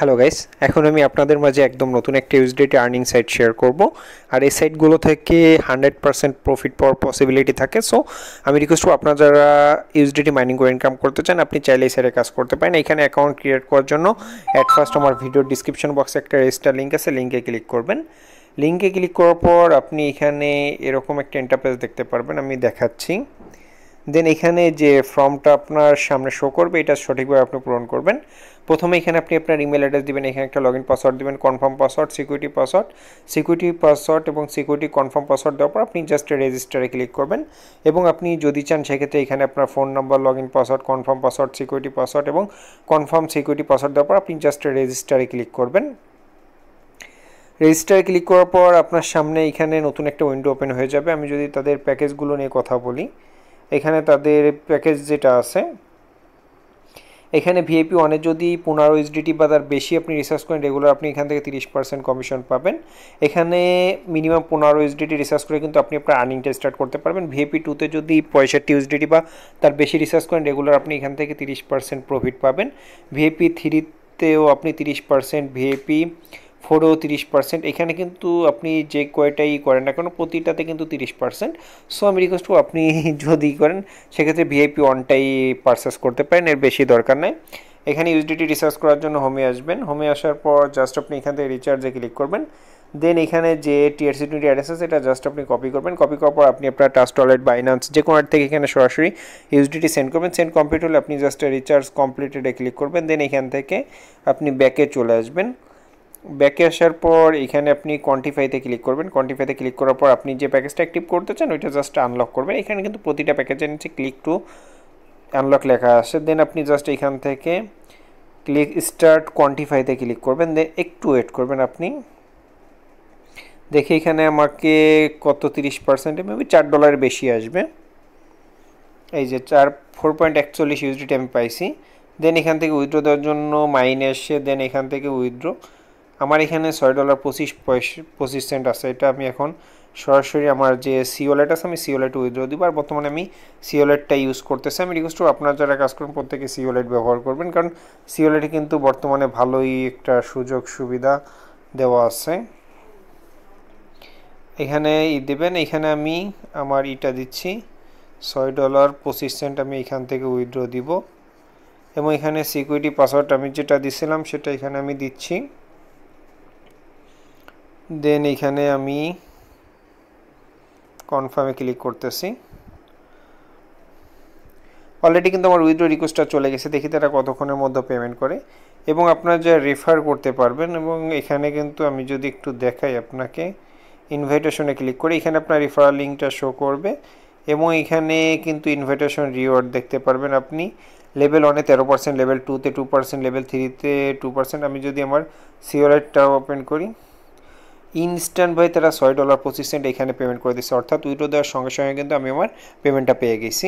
hello guys এখন আমি আপনাদের মাঝে একদম নতুন একটা ইউজডেটে আর্নিং সাইট শেয়ার করব আর এই সাইটগুলো থেকে হান্ড্রেড পার্সেন্ট প্রফিট পাওয়ার পসিবিলিটি থাকে সো আমি রিকোয়েস্ট করবো আপনারা যারা ইউজডেটি মাইনিং করে ইনকাম করতে চান আপনি চাইলে এই সাইটে কাজ করতে পারেন এখানে অ্যাকাউন্ট ক্রিয়েট করার জন্য অ্যাট ফার্স্ট আমার ভিডিও ডিসক্রিপশন বক্সে একটা রেজিস্টার লিঙ্ক আছে লিঙ্কে ক্লিক করবেন লিঙ্কে ক্লিক করার পর আপনি এখানে এরকম একটা ইন্টারফেস দেখতে পারবেন আমি দেখাচ্ছি দেন এখানে যে ফর্মটা আপনার সামনে শো করবে এটা সঠিকভাবে আপনি পূরণ করবেন প্রথমে এখানে আপনি আপনার ইমেল অ্যাড্রেস দেবেন এখানে একটা লগ ইন পাসওয়ার্ড দেবেন confirm password security password security password এবং সিকিউরিটি কনফার্ম পাসওয়ার্ড দেওয়ার পর আপনি জাস্ট রেজিস্টারে ক্লিক করবেন এবং আপনি যদি চান সেক্ষেত্রে এখানে আপনার phone number log in password confirm password security password এবং কনফার্ম সিকিউরিটি পাসওয়ার্ড দেওয়ার পর আপনি জাস্ট রেজিস্টারে ক্লিক করবেন রেজিস্টারে ক্লিক করার পর আপনার সামনে এখানে নতুন একটা উইন্ডো ওপেন হয়ে যাবে আমি যদি তাদের প্যাকেজগুলো নিয়ে কথা বলি এখানে তাদের প্যাকেজ যেটা আছে এখানে ভিএপি ওয়ানে যদি পনেরো এসডিটি বা তার বেশি আপনি রিসার্চ করেন রেগুলার আপনি এখান থেকে তিরিশ পার্সেন্ট কমিশন পাবেন এখানে মিনিমাম পনেরো এসডিটি রিসার্চ করে কিন্তু আপনি আপনার আর্নিংটা স্টার্ট করতে পারবেন ভিএপি টুতে যদি পঁয়ষট্টি এসডিটি বা তার বেশি রিসার্চ করেন রেগুলার আপনি এখান থেকে তিরিশ পার্সেন্ট প্রফিট পাবেন ভিএপি থ্রিতেও আপনি তিরিশ পার্সেন্ট ভিএপি ফোরও তিরিশ পার্সেন্ট এখানে কিন্তু আপনি যে কয়টাই করেন না কেন প্রতিটাতে কিন্তু তিরিশ পার্সেন্ট সো আমি রিকোয়েস্ট করবো আপনি যদি করেন সেক্ষেত্রে ভিআইপি ওয়ানটাই পারচেস করতে পারেন এর বেশি দরকার নেই এখানে ইউজডিটি রিসার্চ করার জন্য হোমে আসবেন হোমে আসার পর জাস্ট আপনি এখান থেকে রিচার্জে ক্লিক করবেন দেন এখানে যে টিআরসি টুয়েন্টি অ্যাড্রেস আছে এটা জাস্ট আপনি কপি করবেন কপি করার পর আপনি আপনার টাস্ট ওয়ালেট বাইনান্স যে কোনো থেকে এখানে সরাসরি ইউজডিটি সেন্ড করবেন সেন্ড কমপ্লিট হলে আপনি জাস্ট রিচার্জ কমপ্লিটেডে ক্লিক করবেন দেন এখান থেকে আপনি ব্যাকে চলে আসবেন ব্যাকে আসার পর এখানে আপনি কোয়ান্টিফাইতে ক্লিক করবেন কোয়ান্টিফাইতে ক্লিক করার পর আপনি যে প্যাকেজটা অ্যাক্টিভ করতে চান ওইটা জাস্ট আনলক করবেন এখানে কিন্তু প্রতিটা প্যাকেজের নিচে ক্লিক টু আনলক লেখা আসে দেন আপনি জাস্ট এখান থেকে ক্লিক স্টার্ট কোয়ান্টিফাইতে ক্লিক করবেন দেন একটু ওয়েট করবেন আপনি দেখে এখানে আমাকে কত তিরিশ পার্সেন্টে মেবি চার ডলার বেশি আসবে এই যে চার ফোর পয়েন্ট একচল্লিশ ইউজিটি আমি পাইছি দেন এখান থেকে উইথড্র দেওয়ার জন্য মাইনে এসে দেন এখান থেকে উইথড্র আমার এখানে ছয় ডলার পঁচিশ পয়সা পঁচিশ সেন্ট আছে এটা আমি এখন সরাসরি আমার যে সিওলেট e আছে আমি সিওলেট উইথড্র e দিব আর বর্তমানে আমি সিওলেটটা e ইউজ করতেছি আমি রিকোয়েস্ট আপনার যারা কাজ করুন প্রত্যেকে সিওলেট ব্যবহার করবেন কারণ সিওলেটে কিন্তু বর্তমানে ভালোই একটা সুযোগ সুবিধা দেওয়া আছে এখানে ই দেবেন এখানে আমি আমার ইটা দিচ্ছি ছয় ডলার পঁচিশ সেন্ট আমি এখান থেকে উইথড্র দিব এবং এখানে সিকিউরিটি পাসওয়ার্ড আমি যেটা দিছিলাম সেটা এখানে আমি দিচ্ছি দেন এখানে আমি কনফার্মে ক্লিক করতেছি অলরেডি কিন্তু আমার উইথড্র রিকোয়েস্টটা চলে গেছে দেখি তারা কতক্ষণের মধ্যে পেমেন্ট করে এবং আপনারা যা রেফার করতে পারবেন এবং এখানে কিন্তু আমি যদি একটু দেখাই আপনাকে ইনভাইটেশনে ক্লিক করে এখানে আপনার রেফারাল লিঙ্কটা শো করবে এবং এখানে কিন্তু ইনভাইটেশন রিওয়ার্ড দেখতে পারবেন আপনি লেভেল ওয়ানে তেরো পার্সেন্ট লেভেল টুতে টু পার্সেন্ট লেভেল থ্রিতে টু পার্সেন্ট আমি যদি আমার সিওলাইটটা ওপেন করি ইনস্ট্যান্ট ভাই তারা ছয় ডলার পঁচিশ সেন্ট এখানে পেমেন্ট করে দিচ্ছে অর্থাৎ উইড্রো দেওয়ার সঙ্গে সঙ্গে কিন্তু আমি আমার পেমেন্টটা পেয়ে গেছি